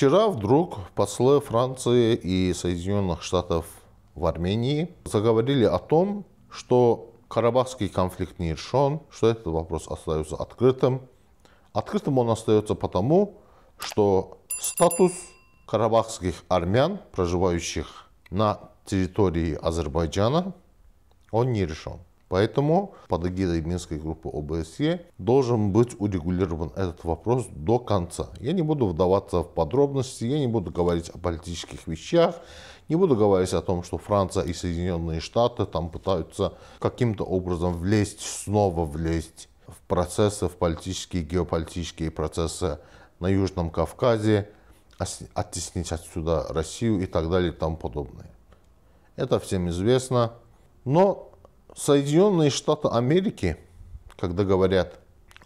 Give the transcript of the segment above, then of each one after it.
Вчера вдруг послы Франции и Соединенных Штатов в Армении заговорили о том, что Карабахский конфликт не решен, что этот вопрос остается открытым. Открытым он остается потому, что статус карабахских армян, проживающих на территории Азербайджана, он не решен. Поэтому под эгидой Минской группы ОБСЕ должен быть урегулирован этот вопрос до конца. Я не буду вдаваться в подробности, я не буду говорить о политических вещах, не буду говорить о том, что Франция и Соединенные Штаты там пытаются каким-то образом влезть, снова влезть в процессы, в политические, геополитические процессы на Южном Кавказе, оттеснить отсюда Россию и так далее и тому подобное. Это всем известно. Но Соединенные Штаты Америки, когда говорят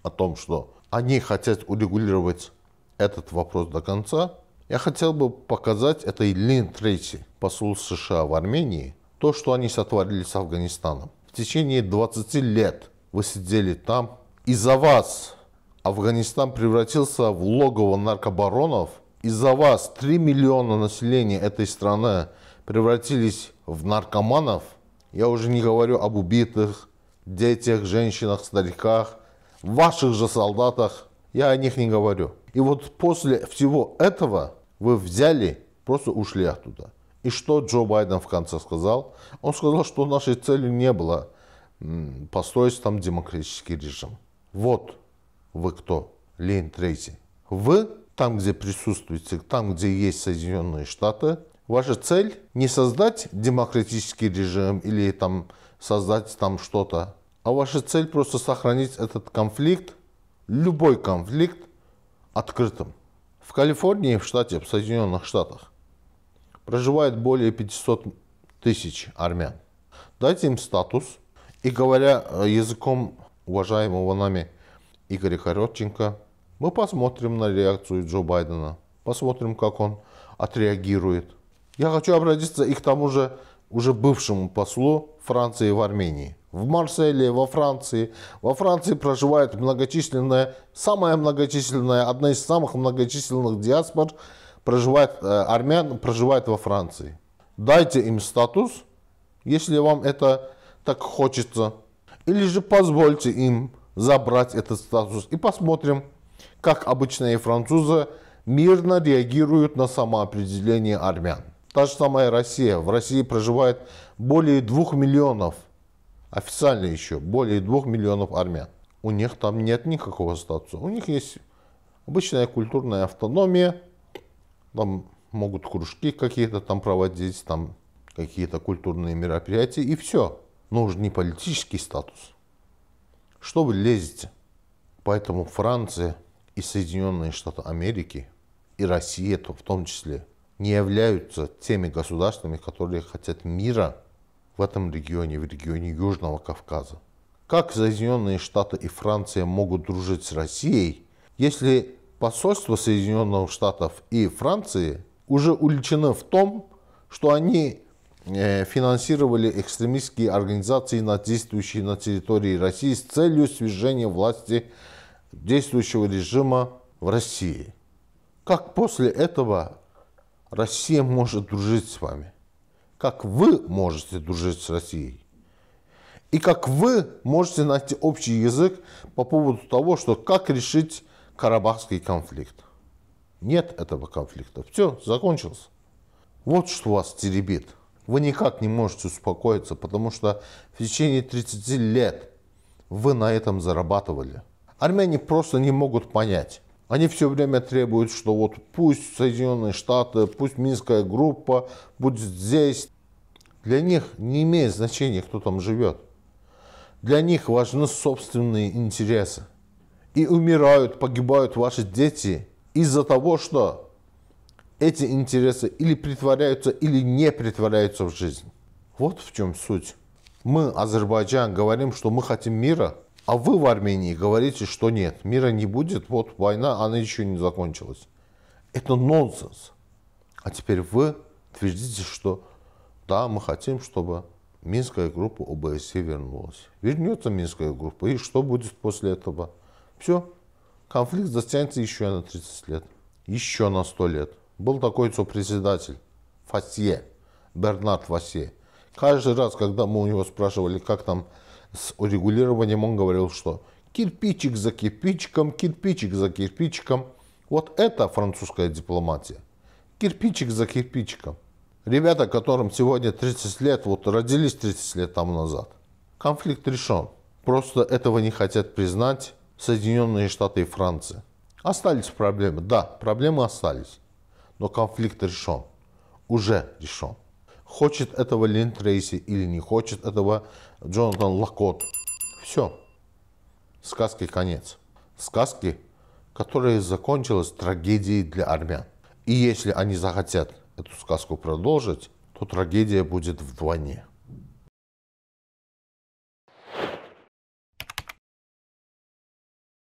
о том, что они хотят урегулировать этот вопрос до конца, я хотел бы показать этой Лин Трейси, посол США в Армении, то, что они сотворили с Афганистаном. В течение 20 лет вы сидели там. Из-за вас Афганистан превратился в логово наркобаронов. Из-за вас 3 миллиона населения этой страны превратились в наркоманов – я уже не говорю об убитых, детях, женщинах, стариках, ваших же солдатах. Я о них не говорю. И вот после всего этого вы взяли, просто ушли оттуда. И что Джо Байден в конце сказал? Он сказал, что нашей целью не было построить там демократический режим. Вот вы кто, Лейн Трейси. Вы там, где присутствуете, там, где есть Соединенные Штаты, Ваша цель не создать демократический режим или там создать там что-то, а ваша цель просто сохранить этот конфликт, любой конфликт, открытым. В Калифорнии, в штате, в Соединенных Штатах, проживает более 500 тысяч армян. Дайте им статус, и говоря э, языком уважаемого нами Игоря Коротченко, мы посмотрим на реакцию Джо Байдена, посмотрим, как он отреагирует – я хочу обратиться и к тому же уже бывшему послу Франции в Армении. В Марселе, во Франции. Во Франции проживает многочисленная, самая многочисленная, одна из самых многочисленных диаспор проживает, э, армян проживает во Франции. Дайте им статус, если вам это так хочется. Или же позвольте им забрать этот статус и посмотрим, как обычные французы мирно реагируют на самоопределение армян. Та же самая Россия. В России проживает более двух миллионов, официально еще, более двух миллионов армян. У них там нет никакого статуса. У них есть обычная культурная автономия. Там могут кружки какие-то там проводить, там какие-то культурные мероприятия и все. Нужен не политический статус. Что вы лезете? Поэтому Франция и Соединенные Штаты Америки, и Россия в том числе – не являются теми государствами, которые хотят мира в этом регионе, в регионе Южного Кавказа. Как Соединенные Штаты и Франция могут дружить с Россией, если посольство Соединенных Штатов и Франции уже уличены в том, что они э, финансировали экстремистские организации, действующие на территории России с целью свержения власти действующего режима в России. Как после этого Россия может дружить с вами. Как вы можете дружить с Россией. И как вы можете найти общий язык по поводу того, что как решить Карабахский конфликт. Нет этого конфликта. Все, закончился. Вот что вас теребит. Вы никак не можете успокоиться, потому что в течение 30 лет вы на этом зарабатывали. Армяне просто не могут понять, они все время требуют, что вот пусть Соединенные Штаты, пусть Минская группа будет здесь. Для них не имеет значения, кто там живет. Для них важны собственные интересы. И умирают, погибают ваши дети из-за того, что эти интересы или притворяются, или не притворяются в жизнь. Вот в чем суть. Мы, Азербайджан, говорим, что мы хотим мира – а вы в Армении говорите, что нет, мира не будет, вот война, она еще не закончилась. Это нонсенс. А теперь вы твердите, что да, мы хотим, чтобы Минская группа ОБСЕ вернулась. Вернется Минская группа, и что будет после этого? Все, конфликт затянется еще на 30 лет, еще на 100 лет. Был такой сопредседатель, Фасье, Бернард Фасье. Каждый раз, когда мы у него спрашивали, как там с урегулированием он говорил, что кирпичик за кирпичиком, кирпичик за кирпичиком. Вот это французская дипломатия. Кирпичик за кирпичиком. Ребята, которым сегодня 30 лет, вот родились 30 лет там назад. Конфликт решен. Просто этого не хотят признать Соединенные Штаты и Франция. Остались проблемы. Да, проблемы остались. Но конфликт решен. Уже решен. Хочет этого Лин Трейси или не хочет этого Джонатан Лакот. Все. Сказки конец. Сказки, которая закончилась трагедией для армян. И если они захотят эту сказку продолжить, то трагедия будет вдвойне.